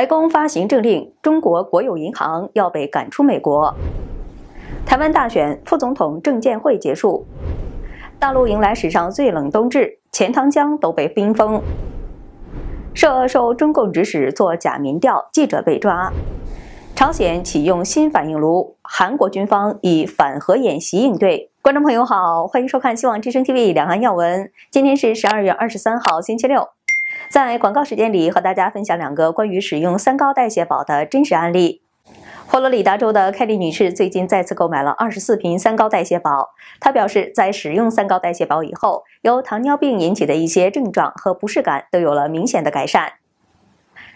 白宫发行政令，中国国有银行要被赶出美国。台湾大选副总统证监会结束，大陆迎来史上最冷冬至，钱塘江都被冰封。涉受中共指使做假民调，记者被抓。朝鲜启用新反应炉，韩国军方以反核演习应对。观众朋友好，欢迎收看《希望之声 TV》两岸要闻。今天是十二月二十三号，星期六。在广告时间里，和大家分享两个关于使用三高代谢宝的真实案例。佛罗里达州的凯莉女士最近再次购买了二十四瓶三高代谢宝。她表示，在使用三高代谢宝以后，由糖尿病引起的一些症状和不适感都有了明显的改善。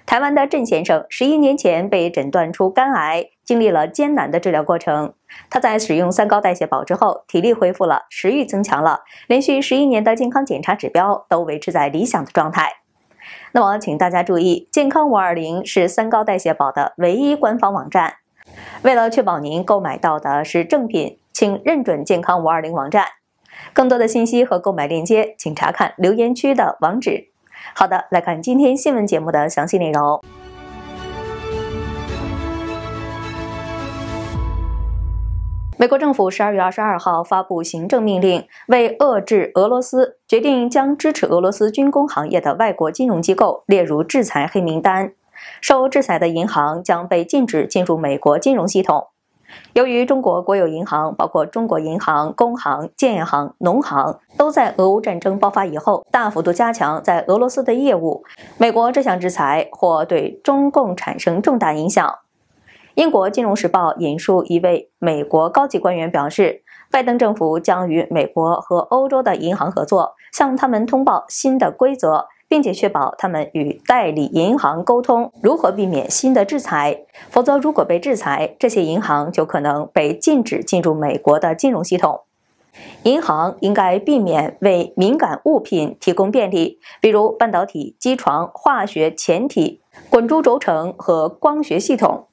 台湾的郑先生十一年前被诊断出肝癌，经历了艰难的治疗过程。他在使用三高代谢宝之后，体力恢复了，食欲增强了，连续十一年的健康检查指标都维持在理想的状态。那么，请大家注意，健康五二零是三高代谢宝的唯一官方网站。为了确保您购买到的是正品，请认准健康五二零网站。更多的信息和购买链接，请查看留言区的网址。好的，来看今天新闻节目的详细内容。美国政府十二月二十二号发布行政命令，为遏制俄罗斯，决定将支持俄罗斯军工行业的外国金融机构列入制裁黑名单。受制裁的银行将被禁止进入美国金融系统。由于中国国有银行，包括中国银行、工行、建行、农行，都在俄乌战争爆发以后大幅度加强在俄罗斯的业务，美国这项制裁或对中共产生重大影响。英国《金融时报》引述一位美国高级官员表示，拜登政府将与美国和欧洲的银行合作，向他们通报新的规则，并且确保他们与代理银行沟通如何避免新的制裁。否则，如果被制裁，这些银行就可能被禁止进入美国的金融系统。银行应该避免为敏感物品提供便利，比如半导体、机床、化学前体、滚珠轴承和光学系统。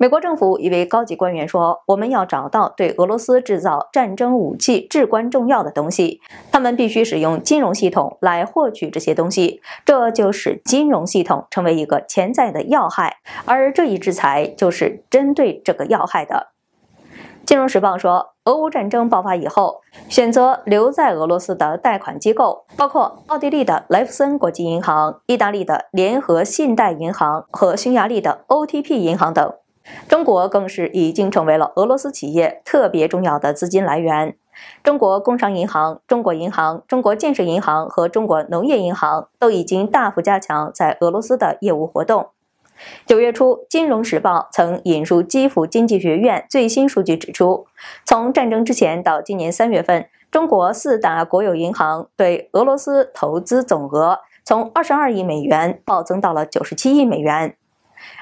美国政府一位高级官员说：“我们要找到对俄罗斯制造战争武器至关重要的东西，他们必须使用金融系统来获取这些东西，这就使金融系统成为一个潜在的要害，而这一制裁就是针对这个要害的。”《金融时报》说，俄乌战争爆发以后，选择留在俄罗斯的贷款机构包括奥地利的莱夫森国际银行、意大利的联合信贷银行和匈牙利的 OTP 银行等。中国更是已经成为了俄罗斯企业特别重要的资金来源。中国工商银行、中国银行、中国建设银行和中国农业银行都已经大幅加强在俄罗斯的业务活动。九月初，《金融时报》曾引述基辅经济学院最新数据指出，从战争之前到今年三月份，中国四大国有银行对俄罗斯投资总额从二十二亿美元暴增到了九十七亿美元。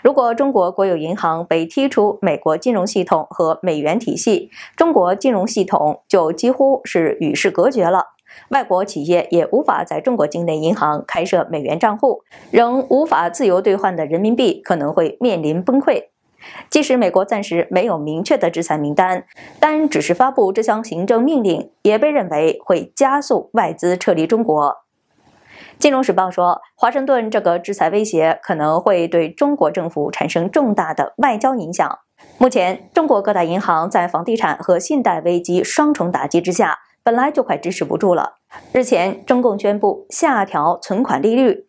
如果中国国有银行被踢出美国金融系统和美元体系，中国金融系统就几乎是与世隔绝了。外国企业也无法在中国境内银行开设美元账户，仍无法自由兑换的人民币可能会面临崩溃。即使美国暂时没有明确的制裁名单，但只是发布这项行政命令，也被认为会加速外资撤离中国。金融时报说，华盛顿这个制裁威胁可能会对中国政府产生重大的外交影响。目前，中国各大银行在房地产和信贷危机双重打击之下，本来就快支持不住了。日前，中共宣布下调存款利率。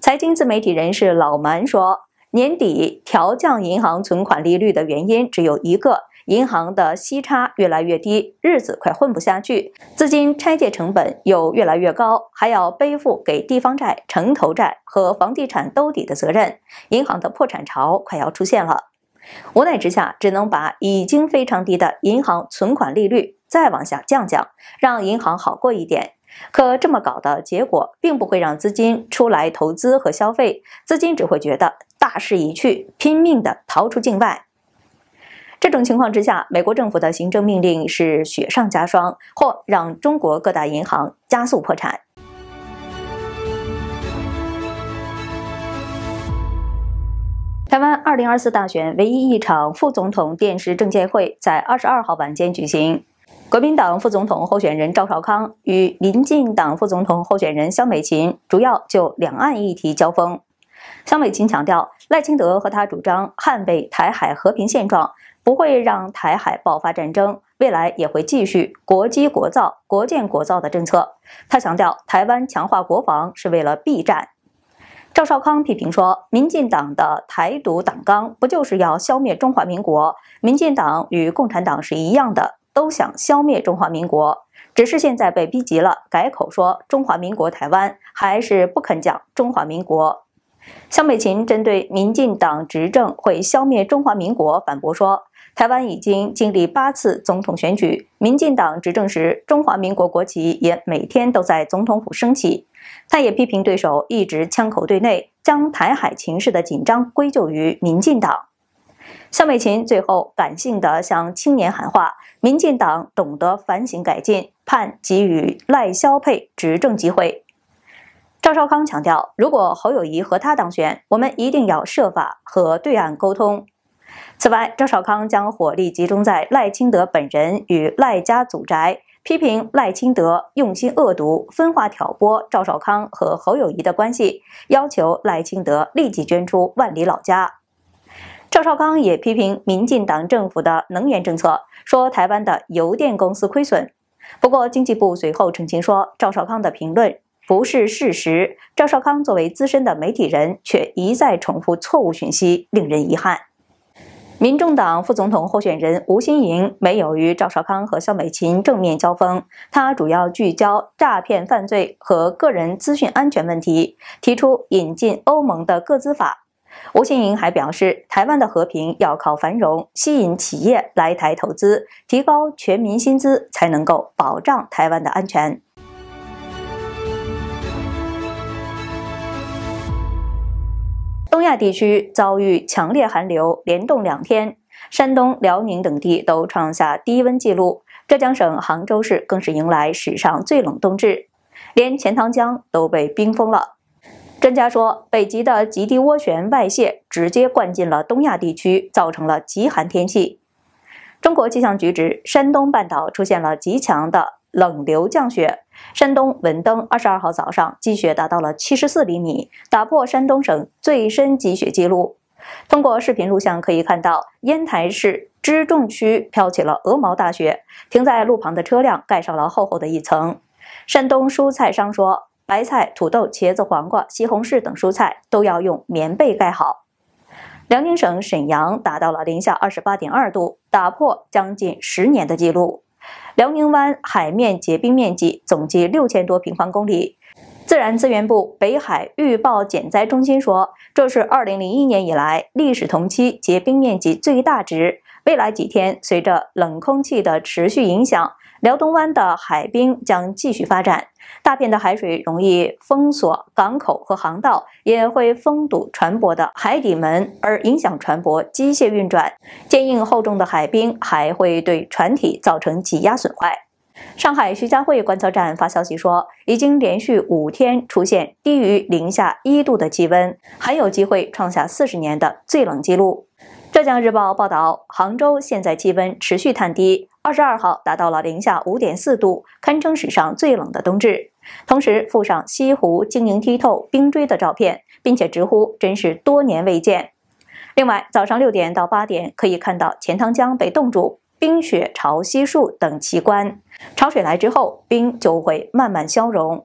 财经自媒体人士老蛮说，年底调降银行存款利率的原因只有一个。银行的息差越来越低，日子快混不下去，资金拆借成本又越来越高，还要背负给地方债、城投债和房地产兜底的责任，银行的破产潮快要出现了。无奈之下，只能把已经非常低的银行存款利率再往下降降，让银行好过一点。可这么搞的结果，并不会让资金出来投资和消费，资金只会觉得大势已去，拼命的逃出境外。这种情况之下，美国政府的行政命令是雪上加霜，或让中国各大银行加速破产。台湾二零二四大选唯一一场副总统电视政见会在二十二号晚间举行，国民党副总统候选人赵少康与民进党副总统候选人萧美琴主要就两岸议题交锋。萧美琴强调，赖清德和他主张捍卫台海和平现状。不会让台海爆发战争，未来也会继续国基国造、国建国造的政策。他强调，台湾强化国防是为了避战。赵少康批评说，民进党的台独党纲不就是要消灭中华民国？民进党与共产党是一样的，都想消灭中华民国，只是现在被逼急了，改口说中华民国台湾，还是不肯讲中华民国。江美琴针对民进党执政会消灭中华民国反驳说。台湾已经经历八次总统选举，民进党执政时，中华民国国旗也每天都在总统府升起。他也批评对手一直枪口对内，将台海情势的紧张归咎于民进党。肖美琴最后感性的向青年喊话：“民进党懂得反省改进，盼给予赖萧佩执政机会。”赵少康强调，如果侯友谊和他当选，我们一定要设法和对岸沟通。此外，赵少康将火力集中在赖清德本人与赖家祖宅，批评赖清德用心恶毒、分化挑拨赵少康和侯友谊的关系，要求赖清德立即捐出万里老家。赵少康也批评民进党政府的能源政策，说台湾的邮电公司亏损。不过，经济部随后澄清说，赵少康的评论不是事实。赵少康作为资深的媒体人，却一再重复错误讯息，令人遗憾。民众党副总统候选人吴新盈没有与赵少康和肖美琴正面交锋，他主要聚焦诈骗犯罪和个人资讯安全问题，提出引进欧盟的个资法。吴新盈还表示，台湾的和平要靠繁荣，吸引企业来台投资，提高全民薪资，才能够保障台湾的安全。东亚地区遭遇强烈寒流，连冻两天。山东、辽宁等地都创下低温纪录，浙江省杭州市更是迎来史上最冷冬至，连钱塘江都被冰封了。专家说，北极的极地涡旋外泄，直接灌进了东亚地区，造成了极寒天气。中国气象局指，山东半岛出现了极强的。冷流降雪，山东文登二十二号早上积雪达到了七十四厘米，打破山东省最深积雪记录。通过视频录像可以看到，烟台市芝重区飘起了鹅毛大雪，停在路旁的车辆盖上了厚厚的一层。山东蔬菜商说，白菜、土豆、茄子、黄瓜、西红柿等蔬菜都要用棉被盖好。辽宁省沈阳达到了零下二十八点二度，打破将近十年的记录。辽宁湾海面结冰面积总计六千多平方公里。自然资源部北海预报减灾中心说，这是2001年以来历史同期结冰面积最大值。未来几天，随着冷空气的持续影响。辽东湾的海冰将继续发展，大片的海水容易封锁港口和航道，也会封堵船舶的海底门，而影响船舶机械运转。坚硬厚重的海冰还会对船体造成挤压损坏。上海徐家汇观测站发消息说，已经连续五天出现低于零下一度的气温，还有机会创下四十年的最冷记录。浙江日报报道，杭州现在气温持续探低。二十二号达到了零下五点四度，堪称史上最冷的冬至。同时附上西湖晶莹剔透冰锥的照片，并且直呼真是多年未见。另外，早上六点到八点可以看到钱塘江被冻住、冰雪潮汐树等奇观。潮水来之后，冰就会慢慢消融。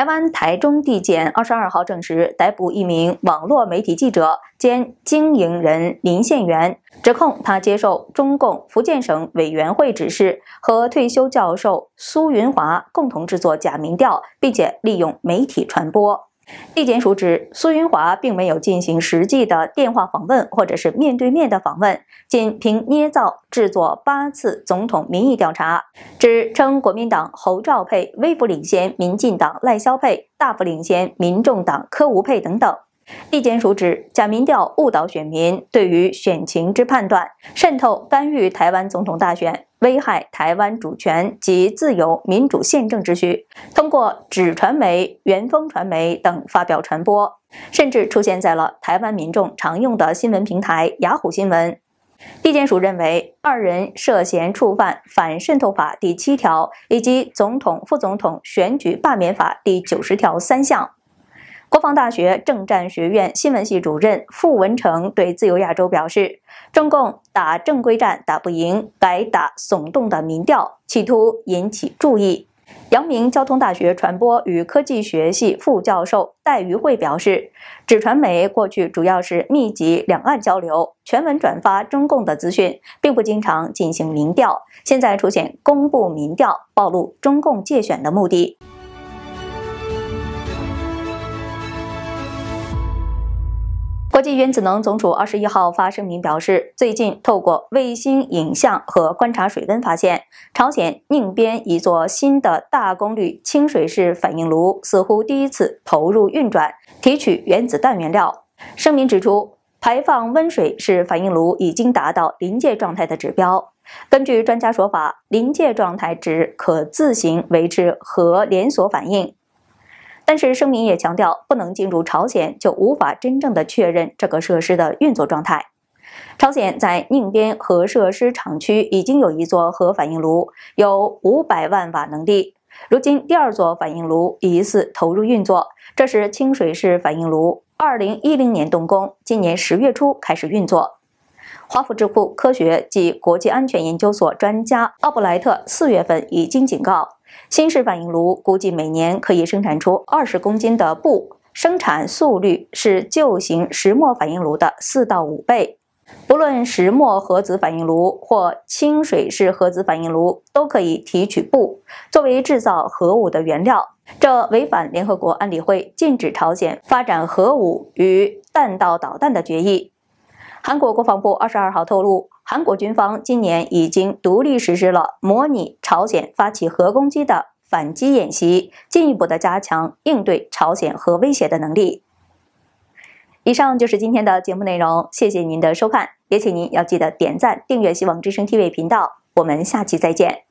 台湾台中地检二十二号证实，逮捕一名网络媒体记者兼经营人林宪元，指控他接受中共福建省委员会指示，和退休教授苏云华共同制作假民调，并且利用媒体传播。纪检署指，苏云华并没有进行实际的电话访问或者是面对面的访问，仅凭捏造制作八次总统民意调查，指称国民党侯兆佩微服领先，民进党赖萧佩大不领先，民众党柯吴佩等等。地检署指，假民调误导选民对于选情之判断，渗透干预台湾总统大选，危害台湾主权及自由民主宪政秩序，通过纸传媒、元丰传媒等发表传播，甚至出现在了台湾民众常用的新闻平台雅虎新闻。地检署认为，二人涉嫌触犯《反渗透法》第七条以及《总统副总统选举罢免法》第九十条三项。国防大学政战学院新闻系主任傅文成对《自由亚洲》表示：“中共打正规战打不赢，改打耸动的民调，企图引起注意。”阳明交通大学传播与科技学系副教授戴于慧表示：“纸传媒过去主要是密集两岸交流，全文转发中共的资讯，并不经常进行民调。现在出现公布民调，暴露中共借选的目的。”国际原子能总署二十一号发声明表示，最近透过卫星影像和观察水温，发现朝鲜宁边一座新的大功率清水式反应炉似乎第一次投入运转，提取原子弹原料。声明指出，排放温水是反应炉已经达到临界状态的指标。根据专家说法，临界状态指可自行维持核连锁反应。但是声明也强调，不能进入朝鲜就无法真正的确认这个设施的运作状态。朝鲜在宁边核设施厂区已经有一座核反应炉，有五百万瓦能力。如今第二座反应炉疑似投入运作，这是清水市反应炉，二零一零年动工，今年十月初开始运作。华府智库科学及国际安全研究所专家奥布莱特四月份已经警告。新式反应炉估计每年可以生产出二十公斤的布，生产速率是旧型石墨反应炉的四到五倍。不论石墨核子反应炉或清水式核子反应炉，都可以提取布作为制造核武的原料。这违反联合国安理会禁止朝鲜发展核武与弹道导弹的决议。韩国国防部二十二号透露。韩国军方今年已经独立实施了模拟朝鲜发起核攻击的反击演习，进一步的加强应对朝鲜核威胁的能力。以上就是今天的节目内容，谢谢您的收看，也请您要记得点赞、订阅《希望之声》T V 频道，我们下期再见。